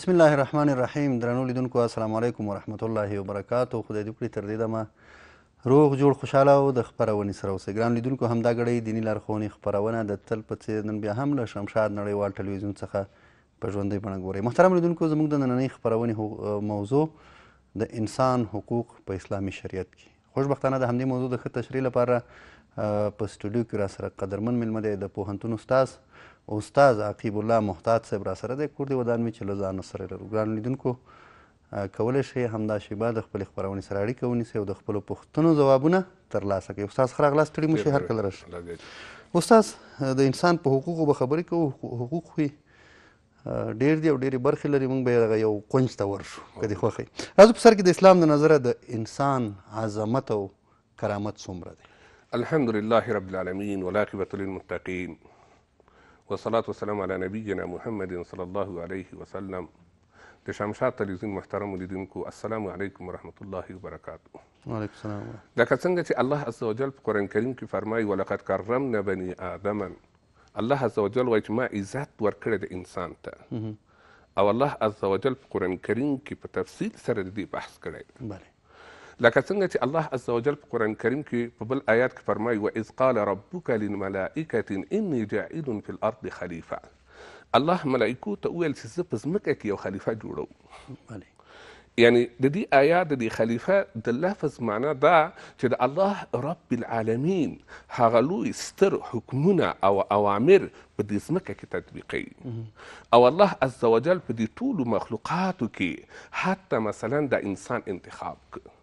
بسم الله الرحمن الرحیم درنو لیدونکو السلام علیکم ورحمت الله وبرکاتو خدای دې کړی تر دې دمه روغ جوړ خوشاله او د خبرونې سره اوسئ ګران لیدونکو همدا ګړی دیني لارښوونې خپرونه د تل په څېر نن بیا هم له شمشاد نړیوال ټلویزیون څخه په ژوندۍ بڼه ګورئ محترم لیدونکو زموږ د نننۍ خپرونې موضوع د انسان حقوق په اسلامي شریعت کې خوشبختانه د همدې موضوع د ښه تشریح لپاره په سټوډیو کې را سره قدرمن میلمه دی د پوهنتون استاز استاد عقیب الله محتاط صاحب را سره دی کور دی ودان مې چې له ځانه سره لرو ګران لیدونکو کولی شئ همدا شیبه د خپلې خپرونې سره اړیکه ونیسئ او د خپلو پوښتنو ځوابونه ترلاسه کړئ استاد ښه راغلاست ستړي مو شئ هر کله راشئ استاد د انسان په حقوقو به خبرې کوو حقوق خو ډېر دي او ډېرې برخې لري موږ به هغه یو کونج ته ورشو که دې خوښئ راځو په سر کې د اسلام د نظره د انسان عظمت او کرامت څومره دی الحمدلله رب العالمین والعاقبة للمتقین والصلاة والسلام على نبینا محمد صلی الله علیه وسلم د شمشاد تلویزیون محترم لیدونکو السلام علیکم ورحمت الله وبرکاته وعلیکم السلام لکه څنګه چې الله عزوجل په قرآن کریم کې فرمایي ولقد کرمنا بني آدم الله عزوجل وایي چې ما عزت ورکړی د انسان ته او الله عزوجل په قرآن کریم کې په تفصیل سره د دې بحث کړی بله لکه څنګه چې الله عز وجل په قرآن کریم کې په بل آیات کې فرمایي واذ قال ربک للملائکة انی جاعل فی الارض خلیفه الله ملائکو ته وویل چې زه په ځمکه کې یو خلیفه جوړوم یعنی د دې آیات د دې خلیفه د لفظ معنا دا چې د الله رب العالمین هغه لوی ستر حکمونه او اوامر په دې ځمکه کې تطبیقوي او الله عز وجل په دې ټولو مخلوقاتو کې حتی مثلا د انسان انتخاب کړ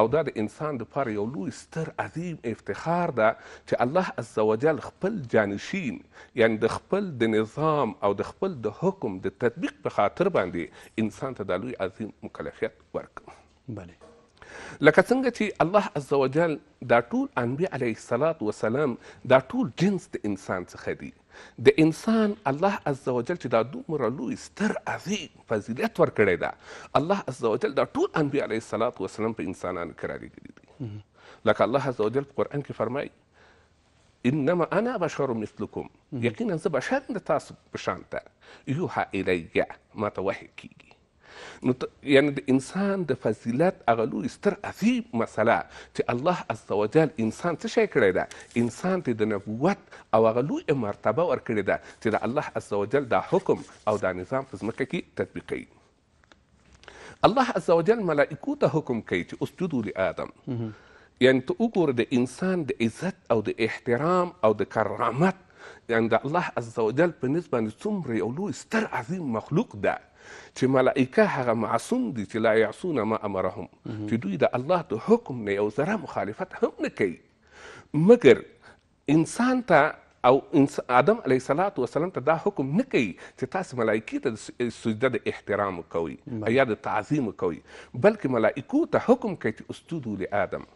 او دا د انسان لپاره یو لوی ستر عظیم افتخار ده چې الله عزوجل خپل جانشین یعنی د خپل د نظام او د خپل د حکم د تطبیق په خاطر باندې انسان ته دا لوی عظیم مکلفیت ورکړ بله لکه څنګه چې الله عزوجل دا ټول انبیا علیه السلام دا ټول جنس د انسان څخه دی د انسان الله عزوجل چې دا دومره لوی ستر عظیم فضیلت ورکړی ده الله عزوجل دا ټول انبیا علیه الصلات وسلام په انسانانو کې رالیږلي دي لکه الله عزوجل په قرآن کې فرمایي انما انا بشر مثلكم یقینا زه بشر د تاسو په شان ده یوحا الی ما ته وحی کیږي نو یعنی د انسان د فضیلت هغه لوی ستر عظیم مسله چې الله عزوجل انسان څه شی کړی ده انسان ته د نبوت او هغه لوی مرتبه ورکړې ده چې د الله عزوجل دا حکم او دا نظام په ځمکه کې تطبیقوي الله عزوجل ملائکو ته حکم کوي چې اسجدوا لآدم یعنی ته وګوره د انسان د عزت او د احترام او د کرامت یعنی د الله عزوجل په نسبت باندې څومره یو لوی ستر عظیم مخلوق ده چې ملائکه هغه معصوم دي چې لا یعصون ما امرهم چې دوی د الله د حکم نه یو ذره مخالفت هم نه کوي مګر انسان ته او آدم علیه صلات وسلام ته دا حکم نه کوي چې تاسو ملایکې ته سجده د احترام کوي یا د تعظیم کوي بلکې ملایکو ته حکم کوي چې اسجدوا لآدم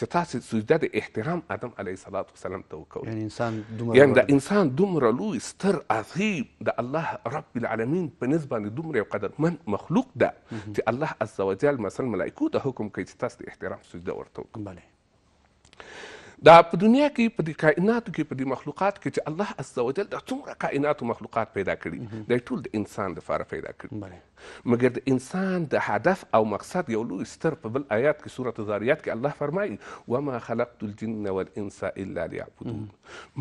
چې تاسو سجده د احترام آدم علیه صلوات وسلام ته وکړئ یعنی انسان دومره یعنی دا انسان دومره لوی ستر عظیم د الله رب العالمین په نسبه دومره یو قدر من مخلوق ده چې الله عز وجل مثلا ملائکو ته حکم کوي چې تاسو د احترام سجده ورته وکړئ بله دا په دنیا کې په کائناتو کې په مخلوقات کې چې الله عزوجل دا څومره کائنات او مخلوقات پیدا کړي دا ټول د انسان لپاره پیدا کړي مګر د انسان د هدف او مقصد یو لوی ستر په بل آیات کې سوره زاریات کې الله فرمایي وما خلقت الجن والانس الا ليعبدون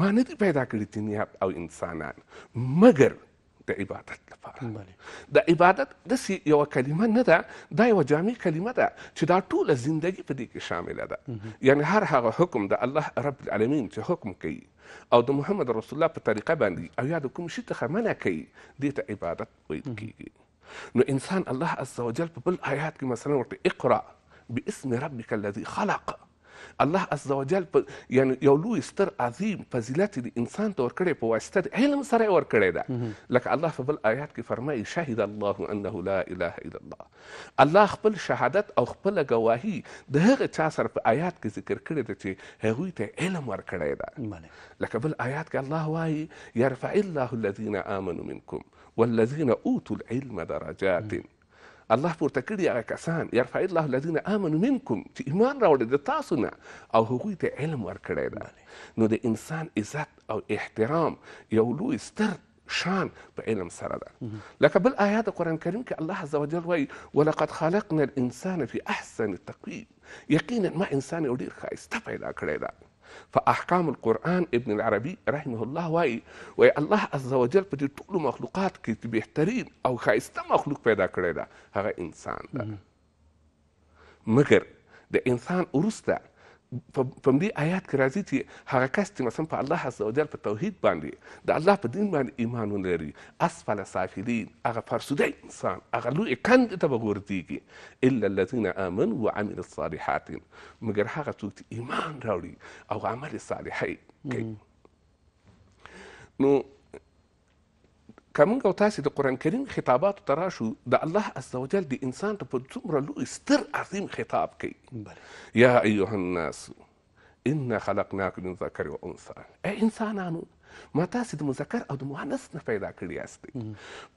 ما نه پیدا کړی جنیات او انسانان مګر د عبادت لپاره د عبادت د یو کلمه نه ده دا یو جامع کلمه ده چې دا ټوله زندگی په دې کې شامل ده یعنی هر هغه حکم د الله رب العالمین چې حکم کوي او د محمد رسول الله په طریقه باندې او یا د کوم شي څخه منع کوي دې ته عبادت ویل کیږي نو انسان الله عز وجل په بل آیات کې مثلا ورته اقرا باسم ربک الذي خلق الله عزوجل په یعنی یو لوی ستر عظیم فضیلت د انسان ته ورکړی په واسطه د علم سره یې ورکړی ده لکه الله په بل آیات کې فرمایي شهد الله انه لا اله الا الله الله خپل شهادت او خپل گواهی د هغه چا سره په آیات کې ذکر کړی ده چې هغوی ته علم ورکړی ده لکه بل آیات کې الله وایي يرفع الله الذين آمنوا منكم والذين أوتوا العلم درجات م. الله پورته کړي هغه کسان يرفع الله الذين امنوا منكم چې ایمان راوړي د تاسو نه او هغوی ته علم ورکړی ده نو د انسان عزت او احترام یو لوی ستر شان په علم سره ده لکه بل آیات قرآن کریم کې الله عز وجل وایي ولقد خلقنا الانسان في احسن تقویم یقینا ما انسان یو ډېر ښایسته پیدا کړی ده فأحكام القرآن ابن العربي رحمه الله واي وي الله عز وجل بدي دې مخلوقات كي بيحترين او ښایسته مخلوق پیدا كريدا هذا انسان ده مګر ده انسان أرسته په دې آیات کې راځي چې هغه کس چې مثلا په الله عز وجل په توحید باندې د الله په دین باندې ایمان ولري اسفل سافلین هغه فرسوده انسان هغه لوی کند ته به غورځېږي الا الذین آمنوا وعملوا الصالحات مګر هغه څوک چې ایمان راوړي او عمل صالحی کوي نو کومنګ او تاسو د قران کریم خطابات تراشو د الله عزوجل د انسان ته په څومره لوی ستر عظیم خطاب کوي یا ایها الناس ان خلقناکم من ذکر و انثى اي انسانانو ما تاسو د مذکر او د مؤنث نه پیدا کړی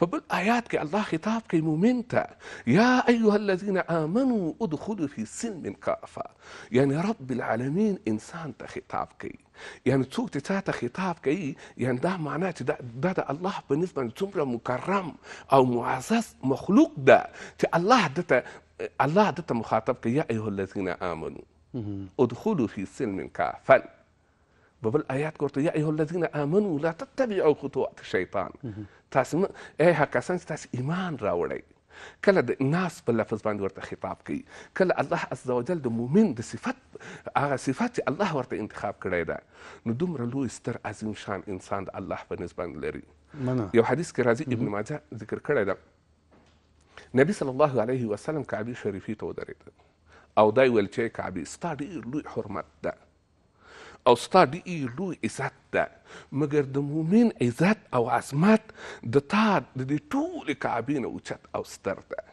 په بل آیات کې الله خطاب کوي مؤمن ته یا ایها الذين امنوا ادخلوا في سلم كافه یعنی يعني رب العالمین انسان ته خطاب کوي یعنی څوک چې تا خطاب کوي یعنی يعني يعني ده معنا چې الله بالنسبة نسبت مكرم او معزز مخلوق ده چې الله دته الله دته مخاطب کوي یا ایها الذين امنوا ادخلوا في سلم كافه ببل آیات ګورته یا ایه الذین آمنو لا تتبعوا خطوات الشیطان تاسو ای هکاسان چې تاسو ایمان راوړئ کله د ناس په لفظ باندې ورته خطاب کوي کله الله عز وجل د مؤمن د صفت هغه صفت الله ورته انتخاب کړی ده نو دومره لوی ستر عظیم شان انسان د الله په نسبت لري یو حدیث کې راځي ابن ماجه ذکر کړی ده نبی صلی الله علیه وسلم کعبه شریفې ته ودرېد او دا ویل چې کعبه ستا ډېر لوی حرمت ده او ستا ډېر لوی عزت ده مګر د مؤمن عزت او عظمت د تا د دې ټولې کعبې نه اوچت او ستر ده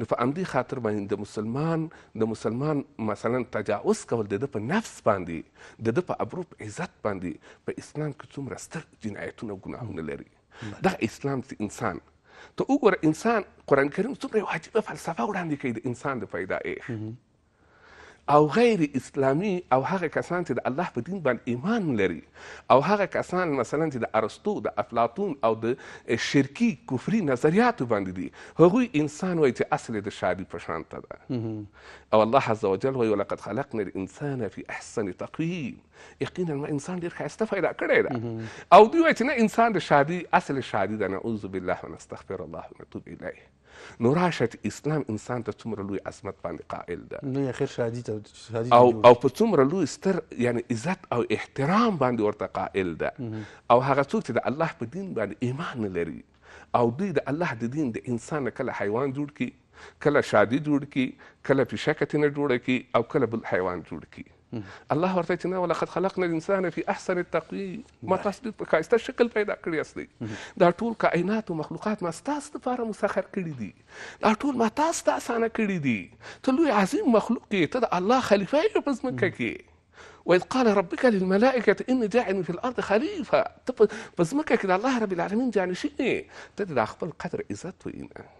نو په همدې خاطر باندې د مسلمان د مسلمان مثلا تجاوز کول د ده په نفس باندې د ده په ابرو په عزت باندې په اسلام کې څومره ستر جنایتونه او ګناهونه لري دا اسلام د انسان ته وګوره انسان قرآن کریم څومره یو عجیبه فلسفه وړاندې کوي د انسان د پیدایښت او غیر اسلامي او هغه کسان چې د الله په دین باندې ایمان لري او هغه کسان مثلا چې د ارسطو د افلاطون او د شرکی کفري نظریاتو باندې دي هغوی انسان وایي چې اصل د شاعري په شان ته ده او الله عز وجل وایي ولقد خلقنا الانسان في احسن تقويم یقینا ما انسان ډېر ښایسته پیدا کړی ده او دوی وایي چې نه انسان د شاعري اصل شاعري ده نعوذ بالله ونستغفر الله ونتوب الیه نو راشد اسلام انسان ته څومره لوی عظمت باندې قائل ده نو اخر شادي ته او او په څومره لوی ستر یعنی عزت او احترام باندې ورته قائل ده او هغه څوک چې د الله په دین باندې ایمان نه لري او دوی د الله د دین د انسان کله حیوان جوړ کی کله شادي جوړ کی کله پشکته نه جوړ کی او کله بل حیوان جوړ کی الله ورتینا ولقد خلقنا الانسان في احسن التقويم ما نعم. تصدق د کایسته شکل پیدا کړی استی دا ټول کائنات او مخلوقات ما تاسو فار مسخر کړی دي دا ټول ما تاسو ته اسانه کړی دي ته لوی عظیم مخلوق کې ته الله خلیفہ یې پس مکه کې وإذ قال ربك للملائكة إني جاعل في الأرض خليفة بس مكة كده الله رب العالمين جانشيني تدري أخبر قدر إزت وإنا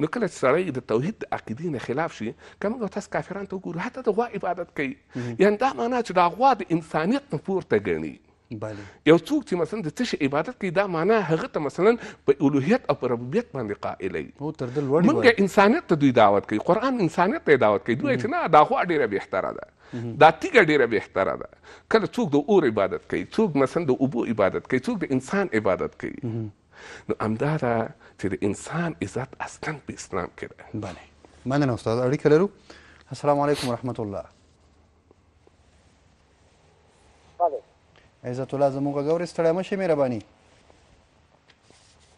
نو کله چې سړی د توحید د عقیدې نه خلاف شي که موږ تاسو کافرانو ته وګورو حتی د غوا عبادت کوي یعنی دا معنا چې دا غوا د انسانیت نه پورته ګڼي بله یو څوک چې مثلا د تش عبادت کوي دا معنا هغه ته مثلا په الوهیت او په ربوبیت باندې قائلې هو تر دل وړي موږ انسانیت ته دوی دعوت کوي قران انسانیت ته دعوت کوي دوی چې نه دا خو ډیره بهتره ده دا تیګه ډیره بهتره ده کله څوک د اور عبادت کوي څوک مثلا د اوبو عبادت کوي څوک د انسان عبادت کوي نو امدا چې د انسان عزت اصلا په اسلام کې ده بله مننه استاد اړیکه لرو السلام علیکم ورحمت الله بله عزت الله زموږ غوړې ستړی مشه مهرباني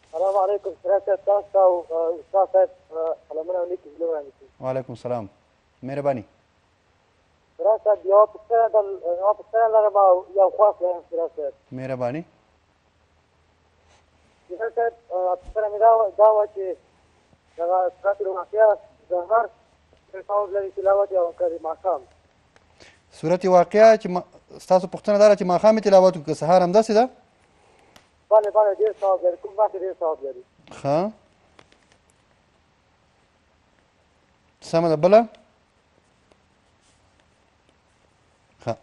السلام علیکم سره تاسو او استاد صاحب سلامونه علیکم وعلیکم السلام مهرباني سره یو پښتنه یو پښتنه لرم او یو خاص لرم سره مهرباني جنرال صاحب سره مې دا وه چې دغه سرات الواقعه زهر تفاوض لري تلاوت او کړي ماښام صورت واقعه چې ستاسو پوښتنه ده چې ماښام تلاوت وکړه سهار هم داسې ده بله بله ډېر ثواب لري کوم وخت ډېر ثواب لري ښه سمه ده بله ښه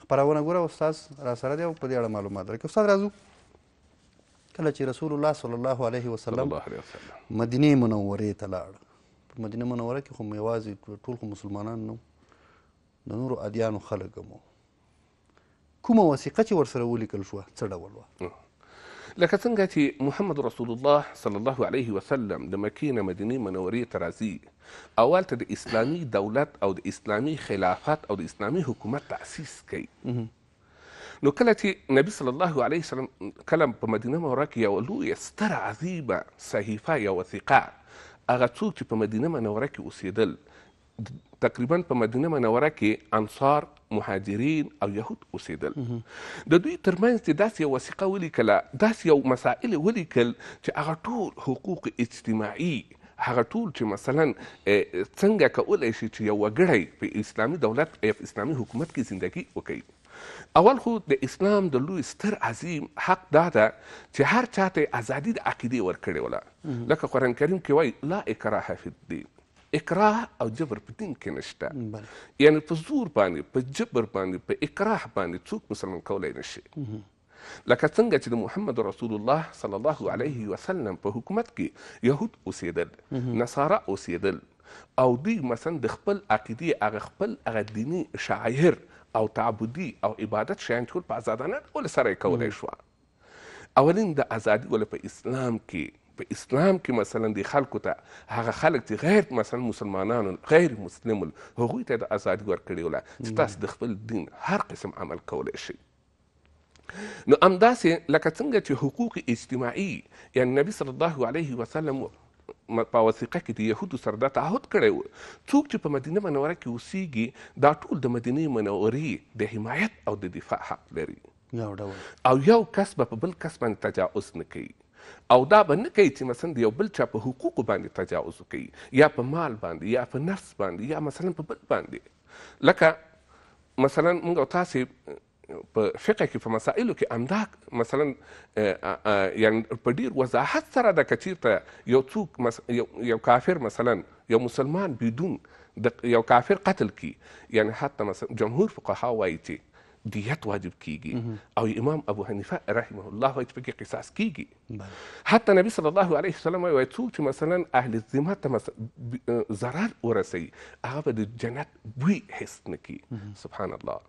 خپرونه ګوره استاد را سره دی او په دې اړه معلومات درکوي استاد راځو کله چې رسول الله صلی الله علیه وسلم مدینه منورې ته لاړ په مدینه منوره کې خو میوازي ټول خو مسلمانان نو د نورو ادیانو خلک مو کومه وثیقه چې ورسره ولیکل شوه څه ډول وه لکه څنګه چې محمد رسول الله صلی الله علیه وسلم د مکې نه مدینې منورې ته راځي اول ته د اسلامي دولت او د اسلامي خلافت او د اسلامي حکومت تاسیس کوي نو کله چې نبی صلی الله علیه وسلم کله په مدینه منوره کې یو لویه ستره عظیمه صحیفه یا وثیقه هغه څوک چې په مدینه منوره کې اوسېدل تقریبا په مدینه منوره کې انصار مهاجرین او یهود اوسېدل د دوی ترمنځ چې داسې یو وثیقه ولیکله داسې یو مسائل ولیکل چې هغه ټول حقوق اجتماعي هغه ټول چې مثلا څنګه کولای شي چې یو وګړی په اسلامي دولت یا اسلامي حکومت کې زندگی وکړي اول خو د اسلام د لوی ستر عظیم حق دا ده چې هر چاته ازادي د عقیدې ورکړې وله لکه قرآن کریم کې وایي لا اکراه فی الدین اکراه او جبر په دین کې نشته یعنی په زور باندې په جبر باندې په اکراه باندې څوک مسلمان کولی نشي لکه څنګه چې د محمد رسول الله صلی الله علیه وسلم په حکومت کې یهود اوسېدل نصارا اوسېدل او دوی مثلا د خپل عقیدې هغه خپل هغه دیني شاعر او تعبدي او عبادت شیان ټول په آزادانه ډول سره یې کولی شوه اولین د ازادي ولې په اسلام کې په اسلام کې مثلا د خلکو ته هغه خلک چې غیر مثلا مسلمانانو غیر مسلم هغوی ته د ازادي ورکړې وله چې تاسو د خپل دین هر قسم عمل کولی شئ نو همداسې لکه څنګه چې حقوق اجتماعي یعنی نبی صلی الله علیه وسلم په وثیقه کې د یهودو سره دا تعهد کړی و څوک چې په مدینه منوره کې اوسیږي دا ټول د مدینه منورې د حمایت او د دفاع حق لري یو ډول او یو کس به په بل کس باندې تجاوز نه کوي او دا به نه کوي چې مثلا د یو بل چا په حقوقو باندې تجاوز کوي یا په مال باندې یا په نفس باندې یا مثلا په بل باندې لکه مثلا موږ تاسې په فقه کې په مسایلو کې امدا مثلا یعنی په ډیر وضاحت سره د کچیر ته یو څوک یو کافر مثلا یو مسلمان بدون د یو کافر قتل کی یعنی حتی مثلا جمهور فقها وایي چې دیت واجب کیږي او امام ابو حنیفه رحمه الله وایي پکې قصاص کیږي حتی نبی صلی الله علیه وسلم وایي څوک چې مثلا اهل ذمه ته ضرر ورسوي هغه به د جنت بوی حس نه کي سبحان الله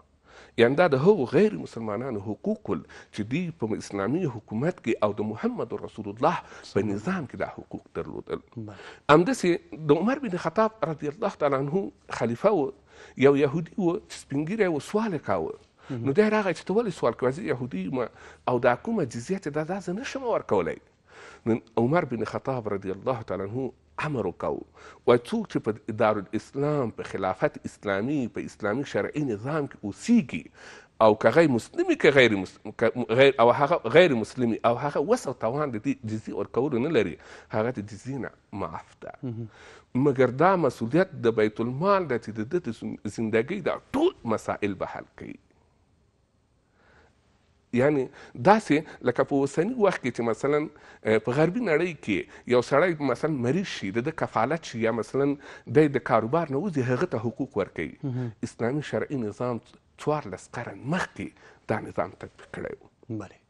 یعنی دا د هغو غیر مسلمانانو حقوق ول چې دوی په اسلامي حکومت کې او د محمد رسول الله په نظام کې دا حقوق درلودل همداسې د عمر بن خطاب رضی الله تعالی عنه خلیفه و یو یهودي و چې سپین ږیری و سوال کاوه نو دی راغی چې ته ولې سوال کوې زه یهودي یم او دا کومه جزیه چې دا دا زه نشم ورکولی عمر بن خطاب رضی الله تعالی عنه امر وکاو و څوک چې په دار الاسلام په خلافت اسلامي په اسلامي شرعي نظام کې اوسیږي او که غیر مسلمي که غیر مسلم غیر او هغه غیر مسلمي او هغه وس او توان د دې جزي ورکولو نه لري هغه د جزي نه معاف ده مګر دا مسؤلیت د بیت المال د چې د ده د زندګۍ دا ټول مسائل به حل کوي یعنی داسې لکه په اوسني وخت کې چې مثلا په غربي نړۍ کې یو سړی مثلا مریض شي د کفالت شي یا مثلا د د کاروبار نه وځي هغه ته حقوق ورکوي اسلامي شرعي نظام څوارلس قرن مخکې دا نظام تطبیق کړی و بله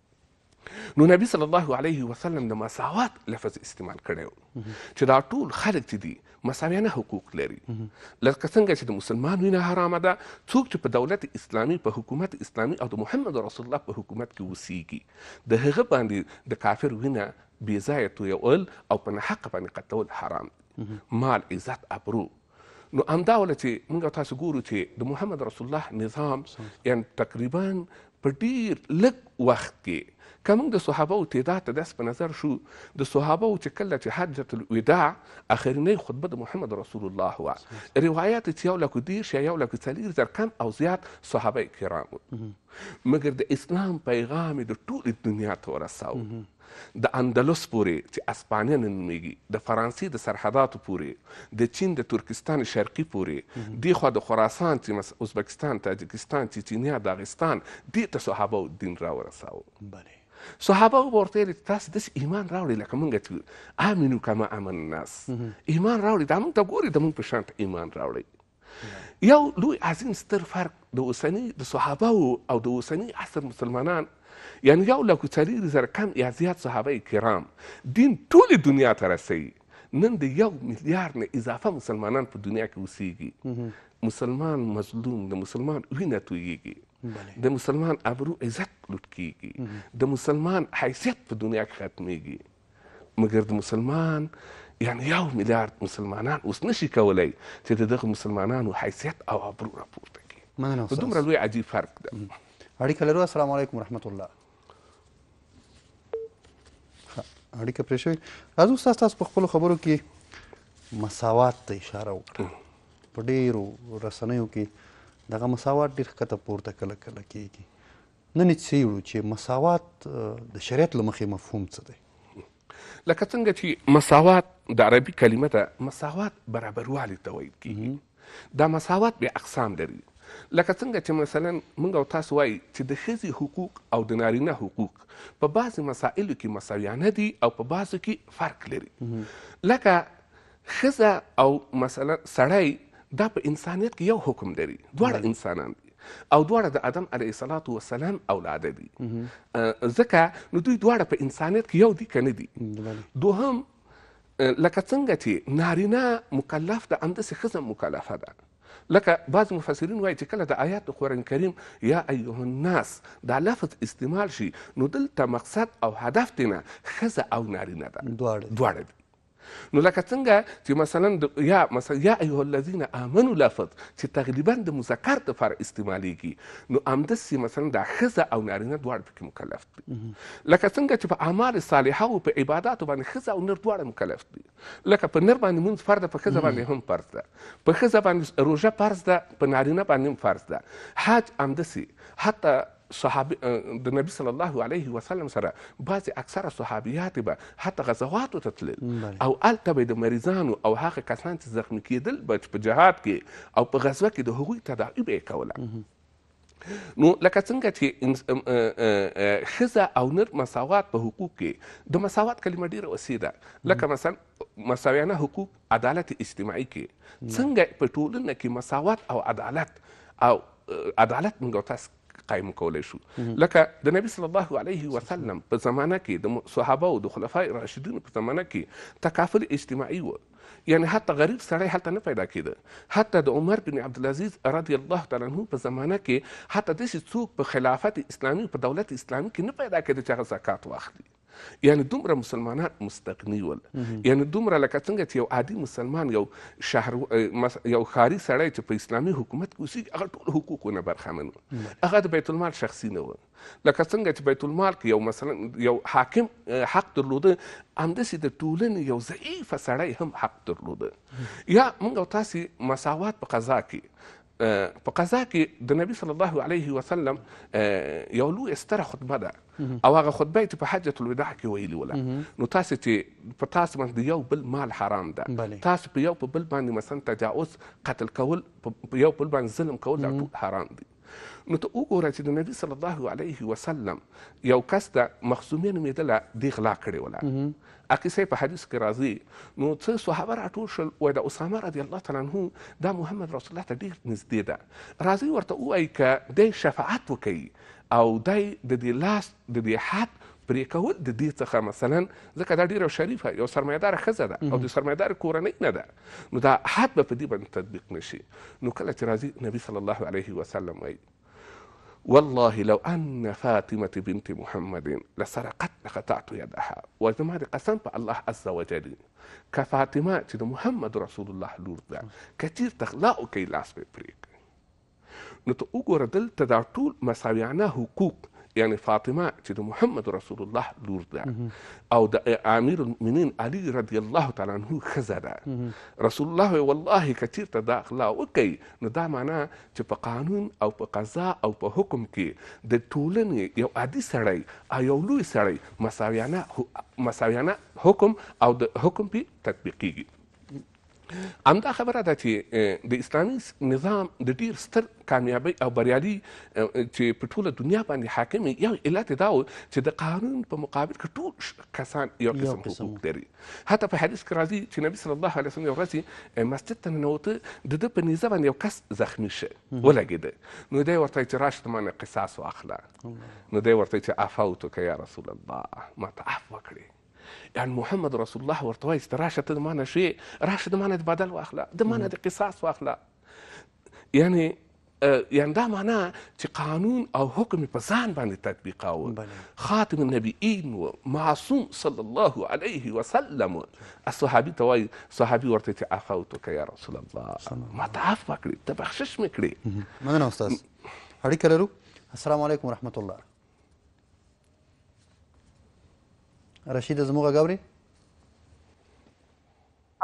نو نبی صلی الله علیه وسلم د مساوات لفظ استعمال کړی چې دا ټول خلک چې دي مساویانه حقوق لري لکه څنګه چې د مسلمان وینه حرامه ده څوک چې په دولت اسلامي په حکومت اسلامي او د محمد رسول الله په حکومت کې اوسیږي د هغه باندې د کافر وینه بې ځایه تویول او په ناحقه باندې قتول حرام مال عزت ابرو نو امدا ولته موږ تاسو ګورو چې د محمد رسول الله نظام یعنی تقریبا په ډیر لږ وخت کې کوم د صحابه او تعداد ته داس په نظر شو د صحابه او چې کله چې حجۃ الوداع اخرنی خطبه د محمد رسول الله وا روایت چې یو لکه دیر شي یو لکه څلیر تر کم او زیات صحابه کرام مګر د اسلام پیغام د ټول دنیا ته ورساوه د اندلس پورې چې اسپانیا نومیږي د فرانسې د سرحداتو پورې د چین د ترکستان شرقي پورې دیخوا د خراسان چې ازبکستان تاجکستان چچینیا داغستان دې ته صحابه دین راورساوه بله صحابه ورته ویل تاسو داسې ایمان راوړئ لکه موږ چې امنو کما امن الناس ایمان راوړئ دا موږ ته ګوري د موږ په شان ایمان راوړئ یو لوی عظیم ستر فرق د اوسني د صحابه او د اوسني عصر مسلمانان یعنی یو لکو څلېږي زره کم یا زیات صحابه کرام دین ټولې دنیا ته رسوي نن د یو میلیارد نه اضافه مسلمانان په دنیا کې اوسېږي مسلمان مظلوم د مسلمان وینه تویږي د مسلمان ابرو عزت لوټ کیږي د مسلمان حیثیت په دنیا کې ختمیږي مګر د مسلمان یعنی یو میلیارد مسلمانان اوس نشي کولی چې دغه مسلمانانو حیثیت او ابرو راپورته کړي دومره لوی عجیب فرق ده اړیکه لرو السلام علیکم ورحمت الله اړیکه پرې شوې راځو استاد تاسو په خپلو خبرو کې مساوات ته اشاره وکړه په ډېرو رسنیو کې دغه مساوات ډېر ښکته پورته کله کله کېږي نن څه یو چې مساوات د شریعت له مخې مفهوم څه دی لکه څنګه چې مساوات د عربي کلمه ده مساوات برابروالی ته ویل کېږي دا مساوات به اقسام لري لکه څنګه چې مثلا موږ او تاسو وایي چې د ښځې حقوق او د نارینه حقوق په بعضې مسایلو کې مساویانه دي او په بعضو کې فرق لري لکه ښځه او مثلا سړی دا په انسانیت کې یو حکم لري دواړه انسانان دي او دواړه د ادم علیه الصلاۃ والسلام اولاد دي ځکه نو دوی دواړه په انسانیت کې یو دي کنه دي دوهم لکه څنګه چې نارینه مکلف ده همداسې ښځه مکلفه ده لکه بعض مفسرین وایي چې کله د آیات د قرآن کریم یا ایها الناس دا لفظ استعمال شي نو دلته مقصد او هدف تینا ښځه او نارینه ده دواړه دواړه نو لکه څنګه چې مثلا یا مثلا یا ایها الذین آمنوا لفظ چې تقریبا د مذکر د فار استعمالیږي نو همداسې مثلا د ښځه او نارینه دواړه پکې مکلف دي لکه څنګه چې په اعمال صالحه او په عباداتو باندې ښځه او نر دواړه مکلف دي لکه په نر باندې مونږ فرض په ښځه باندې هم فرض ده په ښځه باندې روژه فرض ده په نارینه باندې هم فرض ده حج همداسې حتی صحابي د نبی صلی الله علیه وسلم سره بعضی اکثره صحابیات به حتی غزواتو ته تلل او هلته به د مریضانو او هغه کسان چې زخمي کېدل به په جهاد کې او په غزوه کې د هغوی تداعي به یې کوله نو لکه څنګه چې ښځه او نر مساوات په حقوق کې د مساوات کلمه ډیره وسیع ده لکه مثلا مساویانه حقوق عدالت اجتماعي کې څنګه په ټولنه کې مساوات او عدالت او عدالت موږ تاسو قایم کولای شو لکه د نبی صلی الله علیه وسلم په زمانه کې د صحابه او د خلفای راشدینو په زمانه کې تکافل اجتماعي و یعنی حتی غریب سړی هلته نه پیدا کېده حتی د عمر بن عبدالعزیز رضی الله تعالی عنه په زمانه کې حتی داسې څوک په خلافت اسلامي په دولت اسلامي کې نه پیدا کېده چې هغه زکات واخلي یعنی دومره مسلمانان مستغني ول یعنی دومره لکه څنګه چې یو عادي مسلمان یو شهر یو خاري سړی چې په اسلامي حکومت کې اوسېږي هغه ټول حقوقونه برخمن ول هغه د بیت المال شخصي نه و لکه څنګه چې بیت المال کې یو مثلا یو حاکم حق درلوده همداسې د ټولنې یو ضعیفه سړی هم حق درلوده یا موږ او تاسې مساوات په قضا کې آه، فقزاكي د نبی صلی الله علیه و سلم آه، یو لوی ستر خطبه او هغه خطبه ته په حجه الوداع کې ویلی ولا نو تاسو ته په تاسو باندې یو بل مال حرام ده تاسو په یو بل باندې مثلا تجاوز قتل کول یو بل باندې ظلم کول حرام دي نو ته وګوره چې د نبی صلی الله علیه وسلم یو کس ته مخزومې نومېدله دې غلا کړې وله اقیسه په حدیث کې راځي نو څه صحابه راټول شول وایي د اسامه رضی الله تعالی عنه دا محمد رسول الله ته ډېر نږدې ده راځي ورته ووایي که دی شفاعت وکوي او دی د دې لاس د دې حد پرې کول د دې څخه مثلا ځکه دا ډیره شریفه یو سرمایداره ښځه ده او د سرمایدار کورنۍ نه ده نو دا حد به په دې باندې تطبیق نشي نو کله چې راځي نبی صلی الله علیه وسلم وایي والله لو أن فاطمة بنت محمد لسرقت لقطعت يدها وزما قسم الله عز وجل كفاطمة محمد رسول الله لور كثير تخلاقو كي لاس بريك نتوقع ته تدار طول دا ټول حقوق یعنی فاطمه چې د محمد رسول الله لور ده او د امیر المؤمنین علی رضی الله تعالی عنہ خزه ده رسول الله والله کثیر ته داخله وکي نو دا معنا چې په قانون او په قضا او په حکم کې د ټولنې یو عادي سړی او یو لوی سړی مساویانه مساویانه حکم او د حکم په تطبیقیږي همدا خبره ده چې د اسلامي نظام د ډیر ستر کامیابی او بریالي چې په ټوله دنیا باندې حاکم یو علت دا و چې د قانون په مقابل کې ټول کسان یو قسم حقوق لري حتی په حدیث کې راځي چې نبی صلی الله علیه وسلم یو ورځ مسجد ته ننوته د ده په نیزه باندې یو کس زخمي شه ولګېده نو دی ورته چې راشه ته مانه قصاص واخله نو دی ورته چې عفو وکړه یا رسول الله ما ته عفو وکړې عن محمد رسول الله ورته وایي چې راشه ته د ما نه ښې راشه د ما نه د بدل واخله د ما نه د قصاص واخله یعنی یعنی دا معنا چې قانون او حکم په ځان باندې تطبیق کاوه خاتم النبیین و معصوم صلی الله علیه وسلم الصحابي ته وایي صحابي ورته چې اخوتک یا رسول الله ما ته عفو کړې ته بخشش مې کړې مننه استاد اړیکه لرو السلام علیکم ورحمت الله رشید زموږه غوري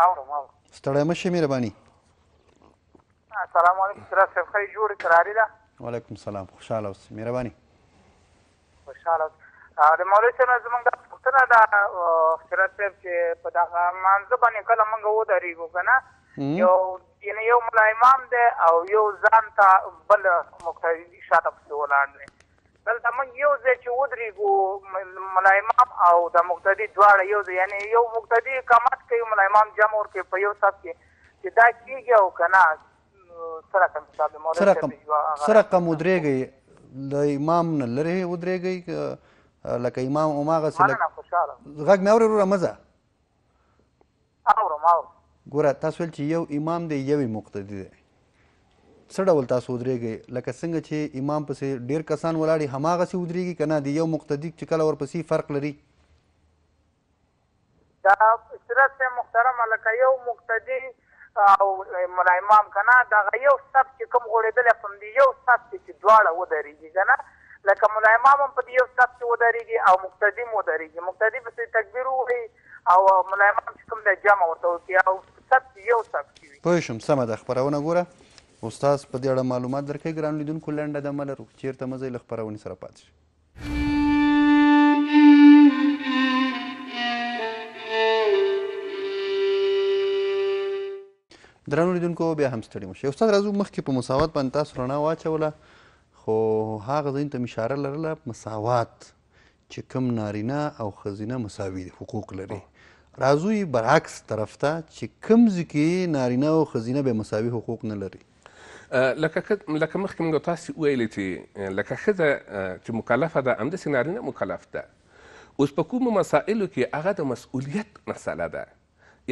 اورم اورم ستړی مشه مهرباني السلام علیکم سره صاحب خی جوړ کراری ده وعلیکم السلام خوشاله اوسې مهرباني خوشاله د مولوی صاحب زمونږ د پوښتنه ده سره صاحب چې په دغه مانځه باندې کله موږ ودرېږو که نه یو یعنې یو ملا امام دی او یو ځان ته بل مقتدي شاته پسې ولاړ دی دلته موږ یو ځای چې ودرېږو ملا امام او د مقتدي دواړه یو ځای یعنی یو مقتدي قامت کوي ملا امام جمع ورکوي په یو صف کې چې دا کېږي او که نه څه رقم حساب دی څه رقم ودرېږئ د امام نه لرې ودرېږئ لکه امام هماغسې غږ مې اورې وروره مه ځه اورم اورم ګوره تاسو ویل چې یو امام دی یوې مقتدي دی څه ډول تاسو ودرېږئ لکه څنګه چې امام پسې ډیر کسان ولاړي هماغسې ودرېږي که نه د یو مقتدي چې کله ورپسې فرق لري دا سرت صاحب محترمه لکه یو مقتدي او ملا امام که نه دغه یو صف چې کوم غوړېدلی په همدې یو صف کې چې دواړه ودرېږي که نه لکه ملا امام هم په دې یو صف کې ودرېږي او مقتدي هم ودرېږي مقتدي پسې تکبیر ووهي او ملا امام چې کوم دی جمع ورته وکړي او صف یو صف کې وي پوه شوم سمه ده خپرونه ګوره استاد په دې اړه معلومات درکوي ګران لیدونکو لنډه دمه لرو چېرته مه ځئ له خپرونې سره پاتې شئ درنو لیدونکو بیا هم ستړي مو شئ استاد راځو مخکې په مساوات باندې تاسو رڼا واچوله خو هغه ځین ته اشاره لرله مساوات چې کوم نارینه او ښځینه مساوي حقوق لري راځو برعکس طرف ته چې کوم ځکې نارینه او ښځینه به مساوي حقوق نه لري لکه لکه مخکې موږ تاسو ویلي چې لکه ښځه چې مکلفه ده همداسې نارینه مکلف ده اوس په کومو مسایلو کې هغه د مسؤلیت مسله ده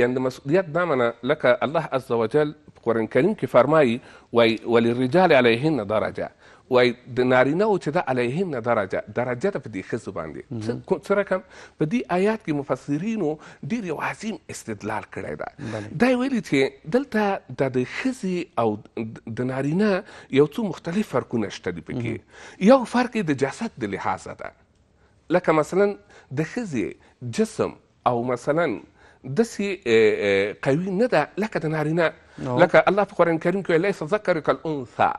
یعنی د مسؤلیت دا منه لکه الله عز وجل په قرآن کریم کې فرمایي وایي وللرجال علیهن درجه وای د نارینه او چې د علیهن درجه درجه ده په دې ښځو باندې څه رقم په دې آیات کې مفسرینو ډېر یو عظیم استدلال کړی دی دا ویلي چې دلته د ښځې او د نارینه یو څو مختلف فرقونه شته دي پکې یو فرق د جسد د لحاظه ده لکه مثلا د ښځې جسم او مثلا داسې قوي نه ده لکه د نارینه لکه الله په قرآن کریم کې ليس ذکر کالانثى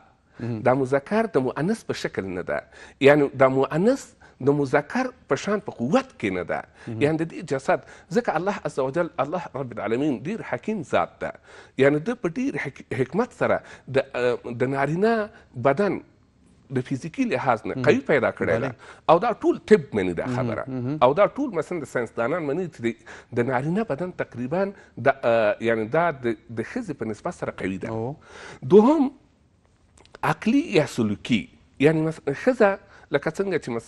دا مذکر د مؤنث په شکل نه ده یعنی دا مؤنث د مذکر په شان په قوت کې نه ده یعنی د دې جسد ځکه الله عز وجل الله رب العالمین ډیر حکیم ذات ده یعنی د په ډیر حکمت سره د د نارینه بدن د فزیکی لحاظ نه قوي پیدا کړی ده او دا ټول طب منی دا خبره او دا ټول مثلا د ساینسدانان منی چې د نارینه بدن تقریبا د یعنی دا د ښځې په نسبت سره قوي ده دوهم عقلي یا سلوکي یعنی ښځه لکه څنګه چې مس...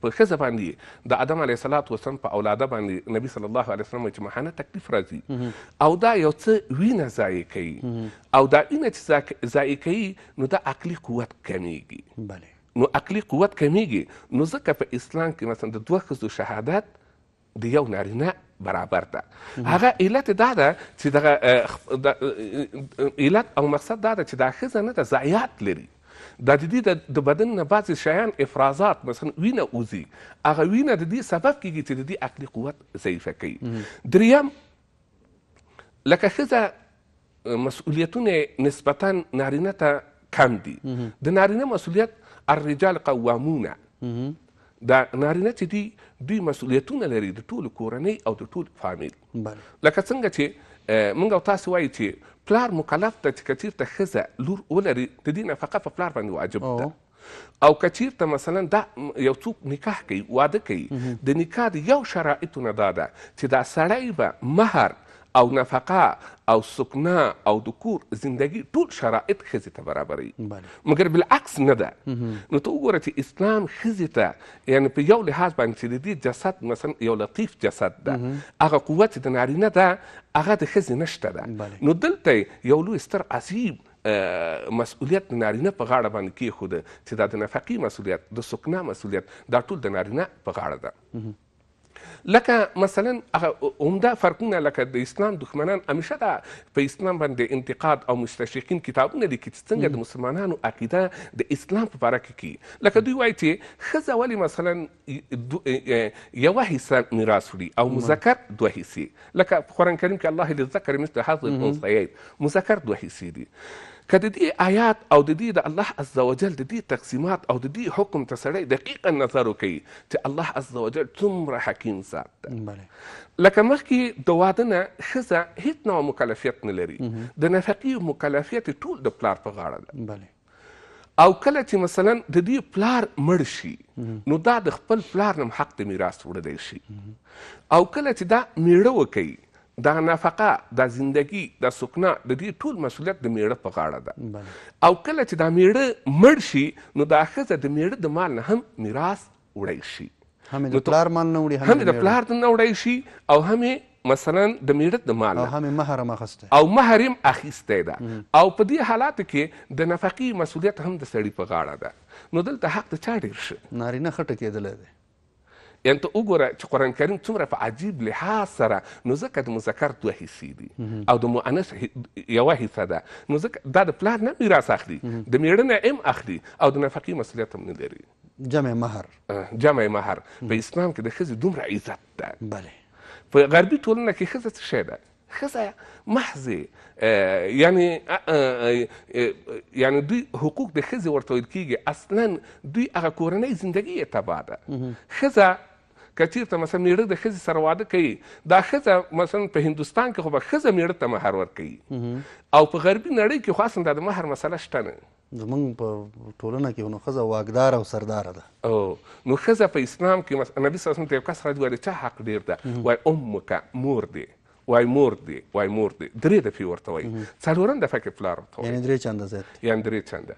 په ښځه باندې د آدم علیه صلات وسلم په اولاده باندې نبی صلی الله علیه وسلم چې ماهانه تکلیف راځي او دا یو څه وینه ضایع کوي او دا وینه چې ضایع کوي نو دا عقلي قوت کمیږي بله نو عقلي قوت کمیږي نو ځکه په اسلام کې مثلا د دوه ښځو شهادت د یو نارینه برابر ده هغه علت دا ده چې دغه علت او مقصد دا ده چې دا ښځه نه ده ضایعات لري دا د دې د بدن نه بعضې شیان افرازات مثلا وینه اوزي هغه وینه د دې سبب کیږي چې د دې عقلي قوت ضعیفه کوي دریم لکه ښځه مسؤلیتونه نسبتا نارینه ته کم دي د نارینه مسؤلیت الرجال قوامونه دا نارینه چې دي دوی مسولیتونه لري د ټولو کورنۍ او د ټول فامیل لکه څنګه چې موږ او تاسو وایو چې پلار مکلف ده چې کچیر ته ښځه لور ولري د دې نفقه په پلار باندې واجب ده او کچیر ته مثلا دا یو څوک نکاح کوي واده کوي د نکاح د یو شرایطو نه دا ده چې دا سړی به مهر او نفقه او سکنا او د کور زندگی ټول شرایط ښځې ته برابروي مګر بالعکس نه ده نو ته وګوره چې اسلام ښځې ته یعنی په یو لحاظ باندې چې د دې جسد مثلا یو لطیف جسد ده هغه قوه چې د نارینه ده هغه د ښځې نشته ده نو دلته یو لوی ستر عصیب مسؤلیت د نارینه په غاړه باندې کېښوده چې دا د نفقي مسؤلیت د سکنا مسؤلیت دا ټول د نارینه په غاړه ده لکه مثلا عمده فرقونه لکه د اسلام دښمنان همیشه دا په اسلام باندې انتقاد او مستشرقین کتابونه لیکي چې څنګه د مسلمانانو عقیده د اسلام په باره کې کی لکه دوی وایي چې ښځه ولې مثلا یوه حصه میراث وړي او مذکر دوه حصې لکه قرآن کریم کې الله للذکر مثل حظ الانثیین مذکر دوه حصې دي کله دې آیات او د دې د الله عزوجل د دې تقسیمات او د دې حکم ته سړی دقیقا نظر وکړي چې الله عزوجل څومره حکیم ذات ده لکه مخکې د واده نه ښځه هیڅ نوع مکلفیت نه لري د نفقې مکلفیت ټول د پلار په غاړه ده بله او کله چې مثلا د دې پلار مړ شي نو دا د خپل پلار نم حق د میراث وړلی شي او کله چې دا میړه وکوي دا نفقه دا زندگی دا سکنا د دې ټول مسولیت د میړه په غاړه ده او کله چې دا میړه مړ شي نو دا ښځه د میړه د مال نه هم میراث وړی شي هم د پلار مال نه وړي هم د پلار نه وړی شي او هم مثلا د میړه د مال او هم مہر هم اخیسته او مہر هم اخیسته ده او په دې حالات کې د نفقي مسولیت هم د سړي په غاړه ده نو دلته حق د چا ډیر شي نارینه خټه کېدل دی یعنی ته وګوره چې قرآن کریم څومره په عجیب لحاظ سره نو ځکه د مذکر دوه حصې دي او د مؤنث یوه حصه ده نو ځکه دا د پلار نه میراث اخلي د میړه هم اخلي او د نفقې مسؤلیت هم نه لري جمع مهر جمع مهر په اسلام کې د ښځې دومره عزت ده بله په غربي ټولنه کې ښځه څه شی ده ښځه محض یعنی یعنی دوی حقوق د ښځې ورته ویل کیږي اصلا دوی هغه کورنۍ زندگی یې تباه ده ښځه کچیر ته مثلا میړه د خزي سره واده کوي دا خزه مثلا په هندستان کې خو به خزه میړه ته مہر ورکوي او په غربي نړۍ کې خاصم د مہر مسله شته نه زمونږ په ټولنه کې نو خزه واګدار او سردار ده او نو خزه په اسلام کې مثلا نبی صلی الله علیه وسلم ته یو کس راځي چې حق ډیر ده وای امک مور دی وای مور دی وای مور دی درې دفعې ورته وایي څلورم دفعه کې پلار ورته یعنې درې چنده زیات یعنې درې چنده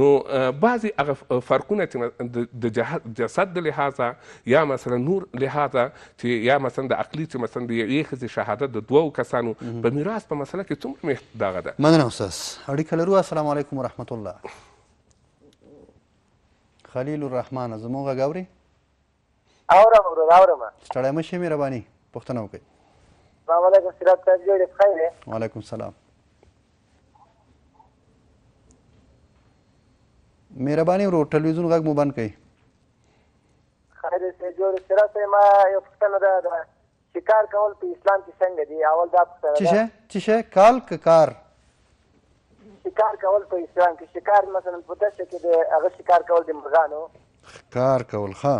نو بعضی هغه فرقونه چې د جسد د لحاظه یا مثلا نور لحاظه چې یا مثلا د عقلي چې مثلا د یوې ښځې شهادت د دوو کسانو په میراث په مسله کې څومره دغه ده مننه استاذ اړیکه لرو السلام علیکم ورحمت الله خلیل الرحمن زموږ غاوري اورم ورو اورم ستړی مشه مهرباني پښتنه وکړئ السلام علیکم سیرات صاحب جوړ بخیر وعلیکم السلام مهرباني ورو ټلویزیون غږ مو بند کړئ خیر سه جوړ سیرات صاحب ما یو پوښتنه ده شکار کول په اسلام کې څنګه دی اول دا څه څه څه کال کار شکار کول په اسلام کې شکار مثلا په دښته کې د هغه شکار کول د مرغانو کار کول ښا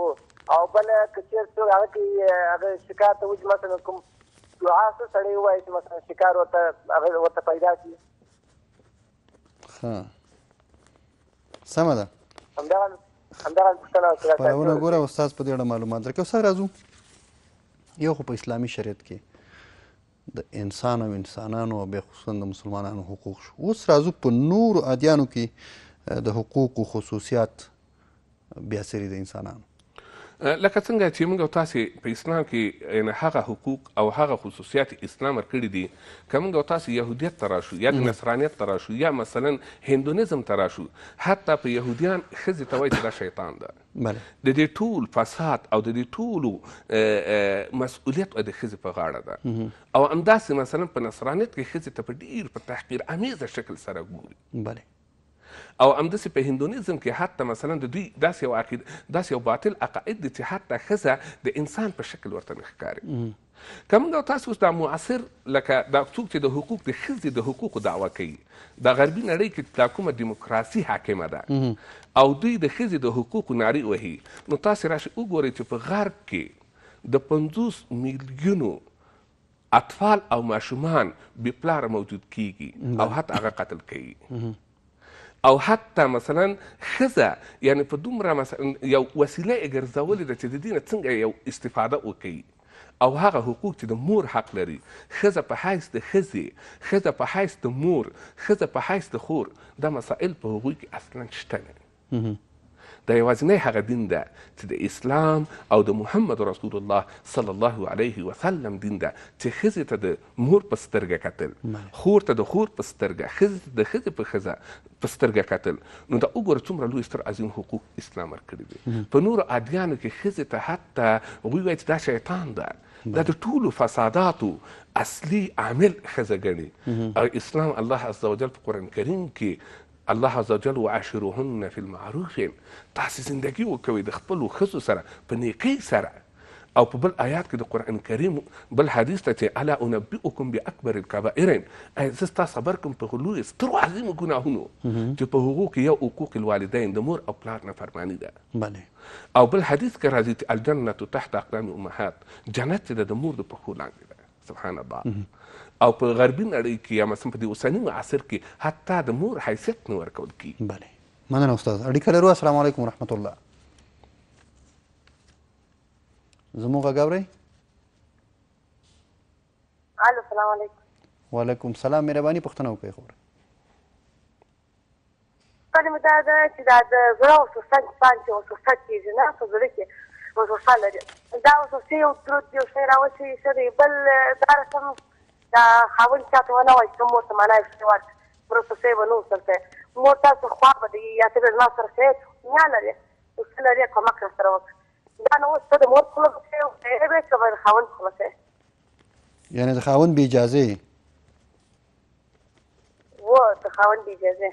وو او بل کچیر څو هغه کې هغه شکار ته وځي مثلا کوم دعا څه سړی وایي چې مثلا شکار ورته هغه ورته پیدا شي ها سمه ده همدا همدا پرونه ګوره استاد په دې اړه معلومات درکې استاد راځو یو خو په اسلامي شریعت کې د انسان او انسانانو او به خصوصا د مسلمانانو حقوق شو اوس راځو په نور ادیانو کې د حقوق او خصوصیات بیا سری د انسانانو لکه څنګه چې موږ او تاسې په اسلام کې یعنې هغه حقوق او هغه خصوصیات اسلام ورکړي دي که موږ او تاسې یهودیت ته راشو یا د نصرانیت ته راشو یا مثلا هندونیزم ته راشو حتی په یهودیان ښځې ته وایي چې دا شیطان ده د دې ټول فساد او د دې ټولو مسؤلیت د ښځې په غاړه ده او همداسې مثلا په نصرانیت کې ښځې ته په ډېر په تحقیر امیزه شکل سره ګوري بله او همداسې په هندونیزم کې حتی مثلا د دوی داسې یو عقیده داسې یو باطل عقاید دي چې حتی ښځه د انسان په شکل ورته نه ښکاري که موږ تاسو اوس دا معاصر لکه دا څوک چې د حقوق د ښځې د حقوقو دعوه کوي د غربي نړۍ کې دا کومه دیموکراسي حاکمه ده او دوی د ښځې د حقوقو نارې وهي نو تاسې راشئ وګورئ چې په غرب کې د پنځوس میلیونو اطفال او ماشومان بې پلاره موجود کیږي او حتی هغه قتل کوي او حتی مثلا خزه یعنی په دومره مثلا یو وسیله یې ګرځولې ده چې د دې نه څنګه یو استفاده وکړي او هغه حقوق چې د مور حق لري ښځه په حیث د ښځې ښځه په حیث د مور ښځه په حیث د خور دا مسائل په هغوی کې اصلا شته نه دا یوازینی هغه دین ده چې د اسلام او د محمد رسول الله صلی الله علیه وسلم دین ده چې ښځې ته د مور په سترګه کتل خور ته د خور په سترګه ښځې ته د ښځې په ښځه په سترګه کتل نو دا وګوره څومره لوی ستر عظیم حقوق اسلام ورکړي دي په نورو ادیانو کې ښځې ته حتی هغوی وایي چې دا شیطان ده دا د ټولو فساداتو اصلي عامل ښځه ګڼي او اسلام الله عز وجل په قرآن کریم کې الله عزوجل وعاشروهن فی المعروف تاسې زندگی وکوئ د خپلو ښځو سره په نیکۍ سره او په بل آیات کې د قران کریم بل حدیث ته چې الا انبئکم باکبر الکبائر ای زه تاسو خبر کوم په لوی ستر عظیم ګناهونو چې په حقوق یو حقوق الوالدین د مور او پلار نه فرمانی ده بله او بل حدیث کې راځي الجنه تحت اقدام امهات جنت د مور د پښو لاندې ده سبحان الله او په غربي نړۍ کې یا مثلا په دې اوسني معاصر کې حتی د مور حیثیت نه ورکول کیږي بله مننه استاد اړیکه لرو السلام علیکم ورحمت الله زموږ غږ اورئ الو سلام علیکم وعلیکم سلام مهرباني پښتنه وکړئ خبره کله مدا ده چې دا د زړه او سوسن پانچ او سوسن کېږي نه په زړه کې وسوسه لري دا وسوسه یو ترود یو شی راوچي چې بل دا رسم دا خاوند چاته ونه وای چې مور ته معنا یې ورک پروسې ونه وسلته مور تاسو خوا به دی یا ته ما سره شه نه لري څه لري کوم کار سره وک دا نو څه د مور خپل څه یې به خبر خاوند خلاصه یعنی د خاوند به اجازه و د خاوند به اجازه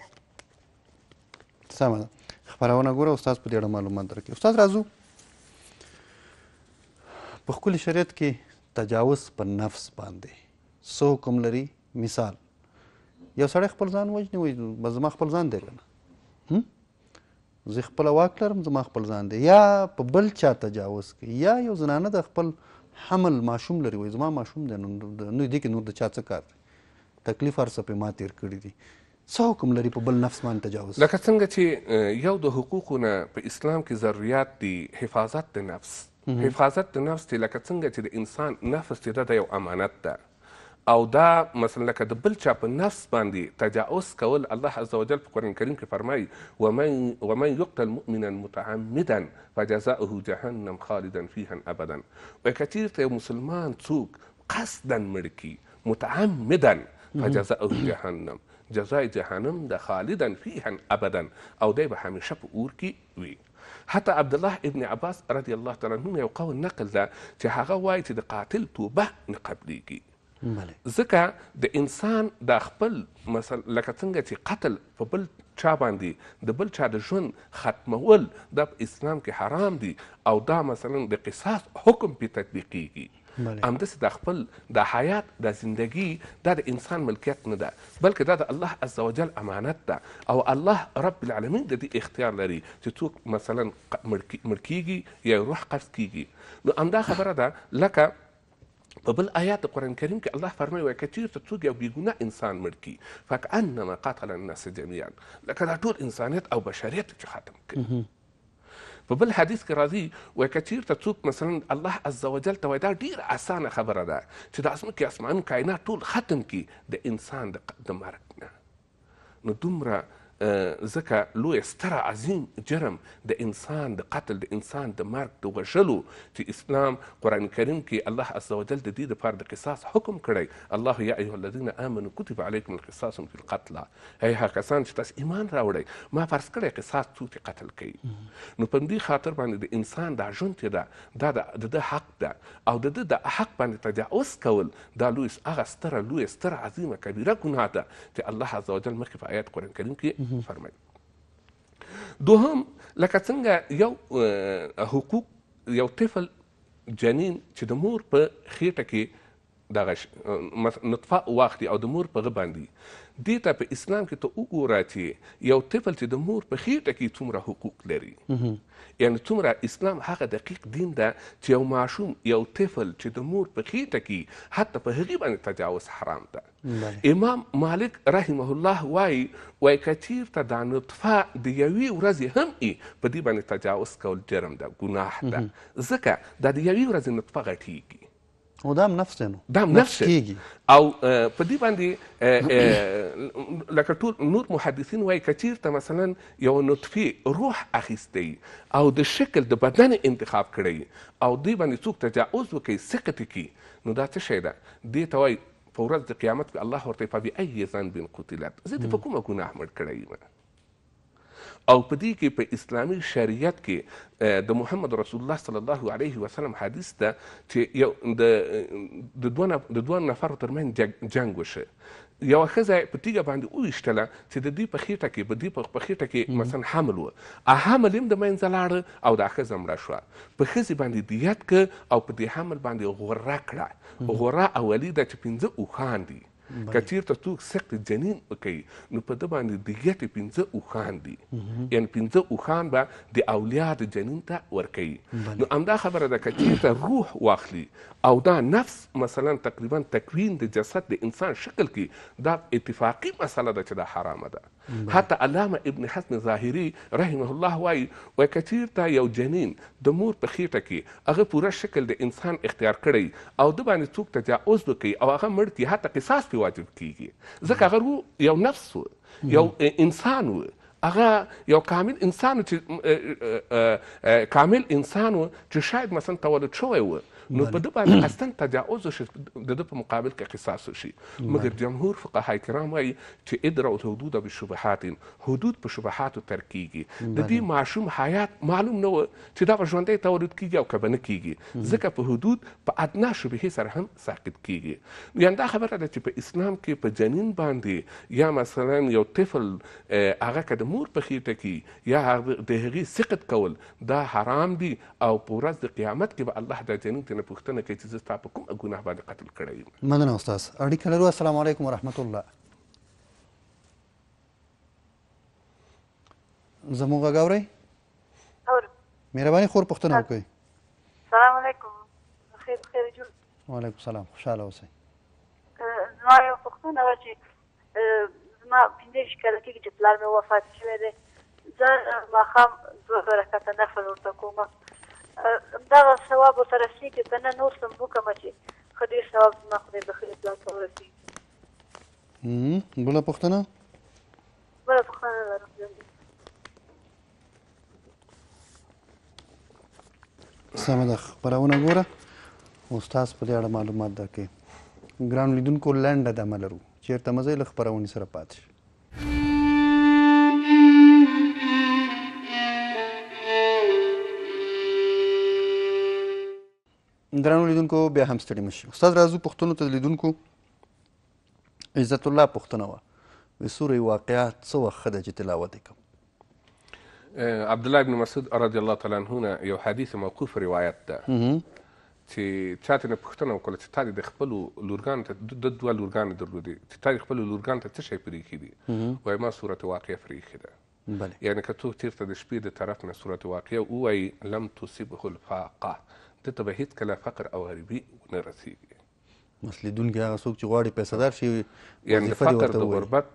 سمه خبرونه ګوره استاد په دې معلومات درکې استاد رازو په خپل شریعت کې تجاوز په نفس باندې څه حکم لري مثال یو سړی خپل ځان وژني وایي بس زما خپل ځان دی که زه خپله واک لرم زما خپل ځان دی یا په بل چا تجاوز کوي یا یو زنانه د خپل حمل ماشوم لري وایي زما ماشوم دی نو دې کې نور د چا څه کار دی تکلیف هر څه پې ما تېر کړي دي څه حکم لري په بل نفس باندې تجاوز لکه څنګه چې یو د حقوقو نه په اسلام کې ضروریات دي حفاظت د نفس حفاظت د نفس دی لکه څنګه چې د انسان نفس دی دا د یو امانت ده او دا مثلا لکه د بل چا په نفس باندې تجاوز کول الله عز وجل په قرآن کریم کې فرمایي ومن ومن يقتل مؤمنا متعمدا فجزاؤه جهنم خالدا فيها ابدا وکثیر ته مسلمان څوک قصدا مړ کی متعمدا فجزاؤه جهنم جزای جهنم د خالدا فيها ابدا او دی به همیشه په اور کې وي حتی عبد الله ابن عباس رضی الله تعالی عنه یو قول نقل ده چې هغه وایي چې د قاتل توبه نه قبلیږي ځکه د انسان د خپل مثلا لکه څنګه چې قتل په بل چا باندې د بل چا د ژوند ختمول د اسلام کې حرام دي او دا مثلا د قصاص حکم په تطبیقیږي همداسې د خپل د حیات د زندگی دا د انسان ملکیت نه ده بلکې دا د الله عز وجل امانت ده او الله رب العالمین د دې اختیار لري چې څوک مثلا مړ کیږي یا روح قرض کیږي نو همدا خبره ده لکه په بل آیات د قران کریم کې الله فرمایي وایي که چیرته څوک یو بېګناه انسان مړ کړي فکانما قاتل الناس جميعا لکه دا ټول انسانیت او بشریت چې ختم کړي په بل حدیث کې راځي وایي که چیرته څوک مثلا الله عز وجل ته وایي دا ډېره اسانه خبره ده چې دا ځمکې اسمان کائنات ټول ختم کړي د انسان د مرګ نه نو دومره ځکه لویه ستره عظیم جرم د انسان د قتل د انسان د مرګ د وژلو چې اسلام قرآن کریم کې الله عز وجل د دې دپاره د قصاص حکم کړی الله یا ایها الذین آمنوا کتب علیکم القصاص فی القتل هی هغه کسان چې تاسو ایمان راوړی ما فرض کړی قصاص څوک چې قتل کوي نو په دې خاطر باندې د انسان دا ژوند چې ده دا د ده حق ده او د ده د حق باندې تجاوز کول دا لوی هغه ستره لویه ستره عظیمه کبیره ګناه ده چې الله عز وجل مخکې په آیات قرآن کریم کې فرمایي دوهم لکه څنګه یو حقوق یو طفل جنین چې د مور په خېټه کې دغه نطفه واخلي او د مور په غ باندې دې ته په اسلام کې ته وګوره چې یو طفل چې د مور په خېټه کې څومره حقوق لري یعنی څومره اسلام هغه دقیق دین ده چې یو ماشوم یو طفل چې د مور په خېټه کې حتی په هغې باندې تجاوز حرام ده امام مالک رحمه الله وایي وایي که چېرته دا نطفه د یوې ورځې هم ای په دې باندې تجاوز کول جرم ده ګناه ده ځکه دا د یوې ورځې نطفه غټېږي هو دعم نفس نو دعم نفس کیږي او په دې باندې لکه ټول نور محدثین وایي کثیر ته مثلا یو نطفي روح اخیستی او د شکل د بدن انتخاب کړی او دې باندې څوک تجاوز وکړي سقط کی نو دا څه شی ده دې ته وایي په ورځ د قیامت کې الله ورته په بأي ذنب قتلت زه دې په کومه ګناه مړ کړی یم او په دې کې په اسلامي شریعت کې د محمد رسول الله صلی الله علیه وسلم حدیث ده چې یو د د دوه نفرو ترمنځ جنګ وشه یو ښځه په تیږه باندې وویشتله چې د دې په خېټه کې په دې په خېټه کې مثلا حمل و حمل هم د منځه لاړه او دا ښځه مړه شوه په ښځې باندې دیت که او په دې حمل باندې غوره کړه غوره اولی ده چې پنځه اوښان دي کچیرته څوک سخت جنین وکړي نو په ده باندې د یټې پنځه اوښان دي یعنې پنځه اوښان به د اولیا د جنین ته ورکوي نو همدا خبره ده که چیرته روح واخلي او دا نفس مثلا تقریبا تکوین د جسد د انسان شکل کې دا اتفاقي مسله ده چې دا حرامه ده حتی علامه ابن حسن ظاهري رحمه الله وایي وایي کچیر ته یو جنین د مور په خېټه کې هغه پوره شکل د انسان اختیار کړی او د باندې څوک تجاوز وکړي او هغه مړ کړي حتی قصاص پې واجب کیږي ځکه هغه یو نفس و یو انسان و هغه یو کامل انسان چې کامل انسان و چې شاید مثلا تولد شوی و نو په ده باندې اصلا تجاوز وشي د ده په مقابل کې قصاص وشي مګر جمهور فقهای کرام وایي چې ادرع الحدود بشبهات حدود په شبهاتو ترک کیږي د دې ماشوم حیات معلوم نه و چې دا ژوندۍ تولید کیږي او کبه نه کیږي ځکه په حدود په ادنا شبهې سره هم ساقط کیږي یعنې دا خبره ده چې په اسلام کې په جنین باندې یا مثلا یو طفل هغه که د مور په خېټه کې یا د هغې سقط کول دا حرام دي او په ورځ د قیامت کې به الله دا جنین ته څخه پوښتنه کوي چې زه ستا په کوم ګناه باندې قتل کړی یم مننه استاد اړیکه لرو السلام علیکم ورحمت الله زموږ غاوري مهرباني خور پوښتنه وکړئ سلام علیکم خیر خیر جوړ وعلیکم سلام خوشاله اوسئ زما یو پوښتنه وه چې زما پنځه شکاله کېږي چې پلار مې وفات شوی دی زه ماښام دوه رکعته نفل ورته کومه ثواب ورته رسېږي که نه نور سم وکړمه چې ښه ډېر ثواب زما خدای بخیل پلار ته ورسېږي بله پوښتنه بله پوښتنه لرم سمه ده خپرونه ګوره استاد په دې اړه معلومات درکوي ګران لیدونکو لنډه دمه لرو چېرته مزئ له خپرونې سره پاتې درنو لیدونکو بیا هم ستړي مشي استاد رازو پښتنو ته لیدونکو عزت الله پښتنه وه وی سورې واقعات څه وخت ښه ده چې تلاوت یې کوم عبد الله بن مسعود رضی الله تعالی عنه یو حدیث موقوف روایت ده چې چاته نه پوښتنه وکړه چې تا د خپلو لورګانو ته د دوه لورګانې درلودې چې تا د خپلو لورګانو ته څه شی پرېښي دي وایي ما صورت واقعه پرېښې ده بله یعنې که څوک چېرته د شپې د طرف نه صورت واقعه ووایي لم تصبه الفاقه ده ته به هیڅکله فقر او غریبي ونه رسیږي مسلیدونکي هغه څوک چې غواړي پیسهدار شي یعنې فقر د غربت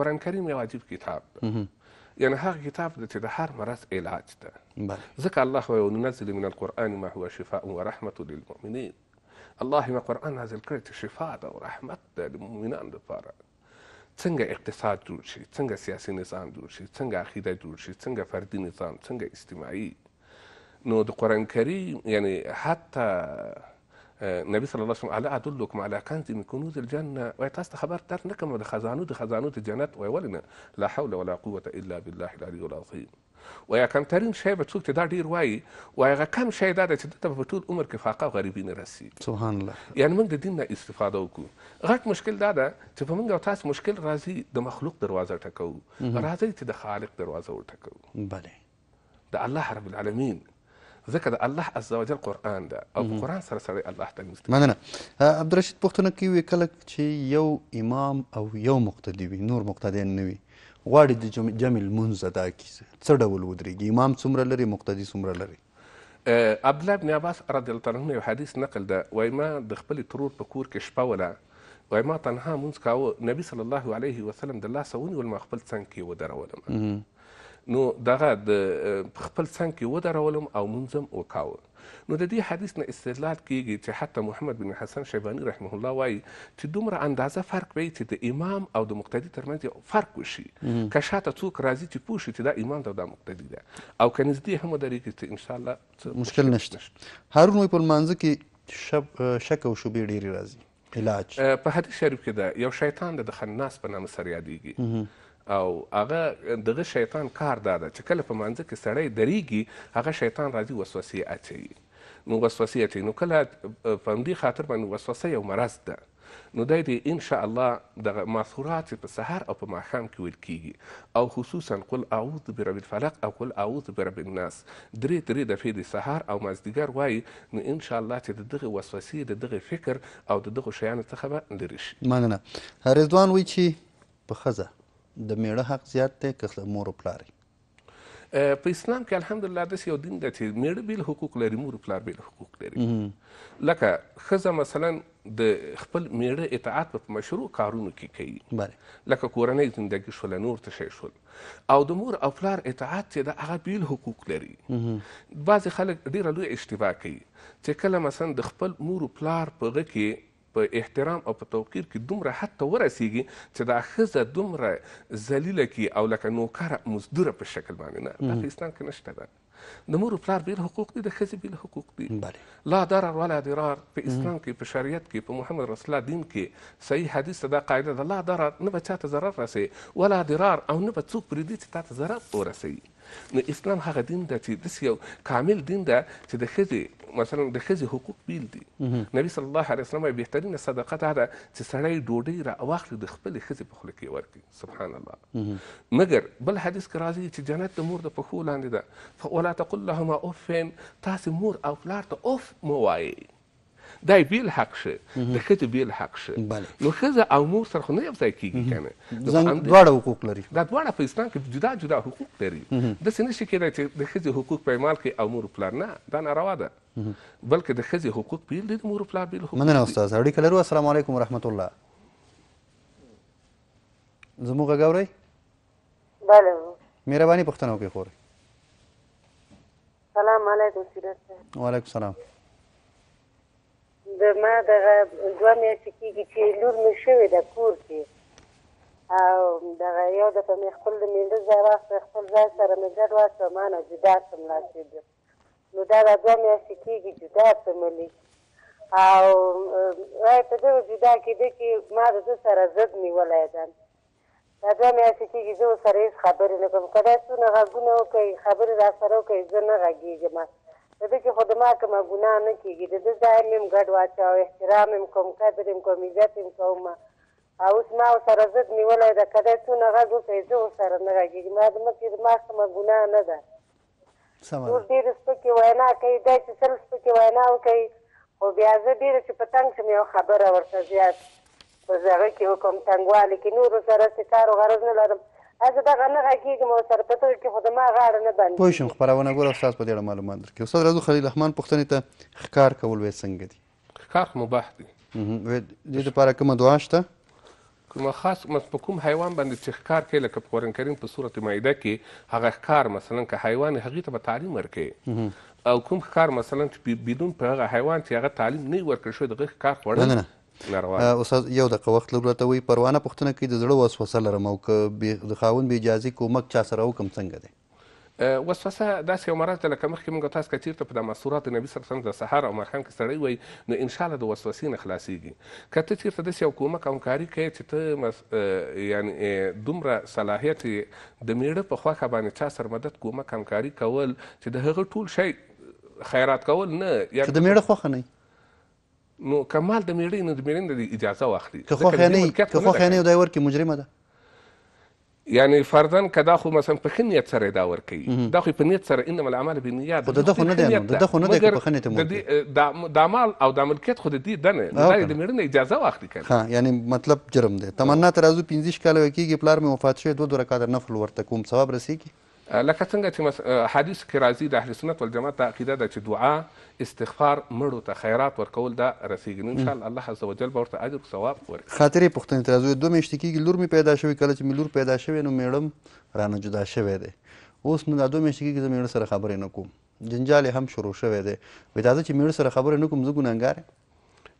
قرآن کریم یو عجیب کتاب ده يعني هذا كتاب ده تدحر مرات علاج ده ذكى الله وننزل من القرآن ما هو شفاء ورحمة للمؤمنين الله ما قرآن هذا الكريت شفاء ده ورحمة ده للمؤمنين ده فارا څنګه اقتصاد جوړ شي څنګه سیاسي نظام جوړ شي څنګه عقیده جوړ شي څنګه فردي نظام څنګه اجتماعي نو د قران کریم يعني حتى النبي صلى الله عليه وسلم الا ادلكم على كنز من كنوز الجنه ويتاست خبر تر نکم د خزانو د خزانو د جنت ویولنه لا حول ولا قوه الا بالله العلي العظيم ويا کم ترین شی به څوک چې دا ډیر وایي وای هغه کم شی دا ده چې ته په ټول عمر کې فاقه او غریبي نه رسی سبحان الله یعنی موږ د دین نه استفاده وکړو غټ مشکل دا ده چې په موږ او تاسو مشکل راځي د مخلوق دروازه ټکو راځي چې د خالق دروازه وټکو بله د الله رب العالمین ځکه د الله عزوجل قرآن ده او په قرآن سره سړی الله ته نږدې مننه عبدالرشید پوښتنه کوي کله چې یو امام او یو مقتدي وي نور مقتدیان نه وي غواړي د جمع لمونځ ادا کړي څه ډول ودرېږي امام څومره لري مقتدي څومره لري عبد الله بن عباس رضی الله عنه یو حدیث نقل ده وایي ما د خپلې ترور په کور کې شپه وله وای ما تنها مونږ کاوه نبی صلی الله علیه وسلم د الله سونی ول ما خپل څنګ کې ودرولم نو دغه د خپل څنګ کې ودرولم او منظم وکاوه نو د دې حدیث نه استدلال کیږي چې حتی محمد بن حسن شیبانی رحمه الله وایي چې دومره اندازه فرق وي چې د امام او د مقتدی ترمنځ فرق وشي که شاته څوک راځي چې پوه شي چې دا امام ده او دا مقتدی ده او که نږدې هم ودرېږي چې انشاءالله مشکل نشته هارون وایي په لمانځه کې شک او شوبې ډېرې راځي علاج په حدیث شریف کې ده یو شیطان د خناس په نامه سره یادېږي او هغه دغه شیطان کار دا ده چې کله په مانځه کې سړی درېږي هغه شیطان راځي وسوسې اچوي نو وسوسې اچوي نو کله په همدې خاطر باندې وسوسه یو مرض ده نو دا دې ان شاء الله د ماثورات په سحر او په ماښام کې ویل کیږي او خصوصا قل اعوذ برب الفلق او قل اعوذ برب الناس درې درې دفعې د سحر او مازدیګر وایي نو ان شاء الله چې د دغه وسوسې د دغه فکر او د دغه شیانو څخه به لرې شي مننه رضوان وایي چې په ښځه د میړه حق زیات دی که مور او پلار په اسلام کې الحمدلله داسې یو دین دی چې میړه بیل حقوق لري مور او پلار بیل حقوق لري لکه ښځه مثلا د خپل میړه اطاعت په مشروع کارونو کې کوي لکه کورنۍ زندگی شول نور څه شی شول او د مور او پلار اطاعت چې د هغه بیل حقوق لري بعضې خلک ډیره لوی اشتباه کوي چې کله مثلا د خپل مور او پلار په غږ کې په احترام او په توقیر کې دومره حتی ورسیږي چې دا ښځه دومره ذلیله کی او لکه نوکره مزدوره په شکل باندې نه پاکستان کې نشته ده د مور پلار بیل حقوق دي د ښځې بیل حقوق دي لا ضرر ولا ضرار په اسلام کې په شریعت کې په محمد رسول الله دین کې صحیح حدیث ته دا قاعده ده لا ضرر نه به چاته ضرر رسوي ولا ضرار او نه به څوک پرېږدي چې تا ته ضرر ورسوي نو اسلام هغه دین ده چې داسې یو کامل دین ده چې د ښځې مثلا د خزي حقوق بیل دي نبی صلی الله علیه وسلم بهترین صدقه ده چې سړی ډوډۍ را واخلي د خپل خزي په خوله کې ورکړي سبحان الله مګر بل حدیث کې راځي چې جنت د مور د پښو لاندې ده فولا تقل لهما اوف تاسو مور او پلار ته اوف مو وایئ دای بیل حق شه د ښځې بیل حق شه نو ښځه او مور سره خو نه یو ځای کېږي که نه دواړه حقوق لري دا دواړه په اسلام کې جدا جدا حقوق لري داسې نه شي کېدای چې د ښځې حقوق پایمال کړي او مور پلار نه دا ناروا ده بلکې د ښځې حقوق بیل دي د مور پلار بیل حقوق مننه استاد اړیکه لرو السلام علیکم ورحمت الله زموږ غږ اورئ بله مهرباني پوښتنه وکړئ خورئ سلام علیکم سیرت صاحب وعلیکم سلام د ما دغه دوه میاشتې کېږي چې لور مې شوې ده کور کې او دغه یو دفعه مې خپل د مېنده ځای واخېست خپل ځای سره مې ګډ واچوه ما نه جدا شم لاړ نو دا را دوه میاشتې کېږي جدا شملې او په دغه جدا کېده کې ما د ده سره ضد نیولی ده دا دوه میاشتې کېږي زه ورسره هېڅ خبرې نه کوم که دا څونه غږونه وکړي خبرې را سره وکړي زه نه غږېږم د دې کې خو ما کومه ګناه نه کېږي د ده ځای مې هم ګډ واچوه احترام یې کوم قدر یې کوم عزت یې کوم او اوس ما ورسره ضد نیولی ده که دی څونه غږ وکړي زه ورسره نه غږېږي ما د مخکې ما کومه ګناه نه ده نور ډېرې سپکې وینا کوي دی چې سل سپکې وینا وکوي خو بیا زه ډېره چې په تنګ شم یو خبره ورته زیات په هغه کې وکړم تنګوالي کې نور سره سې کار و غرض نه لرم زه دغه نه غږېږم او سره په تور کې خو زما غاړه نه بندېږي پوه شوم خپرونه ګوره استاد په دې اړه معلومات درکړي استاد راځو خلیل رحمان پوښتنې ته ښکار کول وایي څنګه دي ښکار مباح دی د دې لپاره کومه دعا شته کوم خاص په کوم حیوان باندې چې ښکار کوي لکه په قرآن کریم په صورت مایده کې هغه ښکار مثلا که حیوان هغې ته به تعلیم ورکوي او کوم ښکار مثلا چې بدون په هغه حیوان چې هغه تعلیم نه وي ورکړل شوی د هغه ښکار خوړل استاد یو دقه وخت لږ راته وایي پروانه پوښتنه کوي د زړه وسوسه لرم او که د خاوند بې اجازې کومک چا سره وکړم څنګه دی وسوسه داسې یو مرض ده لکه مخکې موږ تاسو که چېرته په د ماسورات نبي صلی وسلم د سهار او ماښام کې سړی وایي نو انشاءالله د وسوسې نه خلاصېږي که ته چېرته داسې یو کومک همکاري کوې چې ته یعنی دومره صلاحیت د میړه په خوښه باندې چا سره مدد کومک همکاري کول چې د هغه ټول شی خیرات کول نه یا د میړه خوښه نه نو کمال د میړې نه د میړې نه اجازه واخلي که خوښه نه که خوښه نه دی ورکې مجرمه ده یعنی فردن کدا خو مثلا په خن نیت سره دا ور کوي دا خو په نیت سره انما الاعمال بالنیات خو دغه نه دی دغه نه دی په خن نیت مو د اعمال او د ملکیت خو د دې دنه دا د میړنه اجازه واخلي کوي ها یعنی مطلب جرم دی تمنا ترازو 15 کال وکیږي پلار مې وفات شوی دوه رکعات نفل ورته کوم ثواب رسیږي لکه څنګه چې حدیث کې راځي د اهل سنت والجماعت دا عقیده ده چې دعا استغفار مړو ته خیرات ورکول دا رسیږي ان شاء الله الله عز وجل به ورته اجر او ثواب ورکړي خاطرې پوښتنې ته راځو دوه میاشتې کېږي لور مې پیدا شوې کله چې مې لور پیدا شوې نو میړم رانه جدا شوی دی اوس نو دا دوه میاشتې کېږي زه میړه سره خبرې نه کوم جنجال هم شروع شوی دی وایي دا زه چې میړه سره خبرې نه کوم زه ګنهګار یم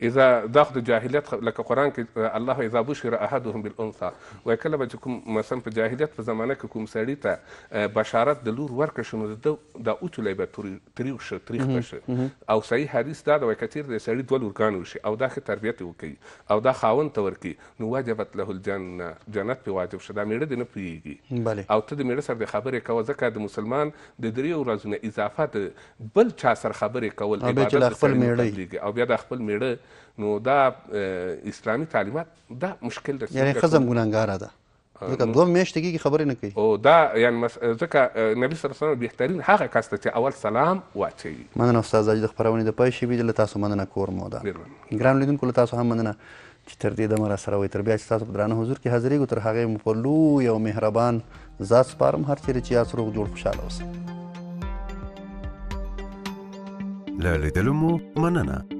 اذا داخد جاهلیت لکه قران کې الله اذا بشر احدهم بالانثى وای کله به کوم مثلا په جاهلیت په زمانه کې کوم سړی ته بشارت د لور ورکړ شنو د د اوچلې به تریو شو تریخ بشه او صحیح حدیث دا د وای کثیر د سړی دوه لورګان وشي او دا خه تربیت وکي او دا خاون ته ورکی نو واجبت له الجنه جنت په واجب شدا میړه دې نه پیږي او ته د میړه سره د خبرې کوه ځکه د مسلمان د دریو ورځې اضافه د بل چا سره خبرې کول عبادت او بیا د خپل میړه نو دا اسلامي تعلیمات دا مشکل ده یعنی خزم ګناګار ده ځکه دوه میاشتې کېږي خبرې نه کوي او دا یعنی ځکه نبي صلی الله علیه وسلم بهترین هغه کس ته چې اول سلام واچوي مننه استاد د خبرونې د پای شي ویل تاسو مننه کور مو ده ګران لیدونکو له تاسو هم مننه چې تر دې دمه را سره وي تر بیا چې تاسو په درانه حضور کې حاضرېږو تر هغې مو په لوی او مهربان ذات سپارم هر چیرې چې یاست روغ جوړ خوشحاله اوسئ له لیدلو مو مننه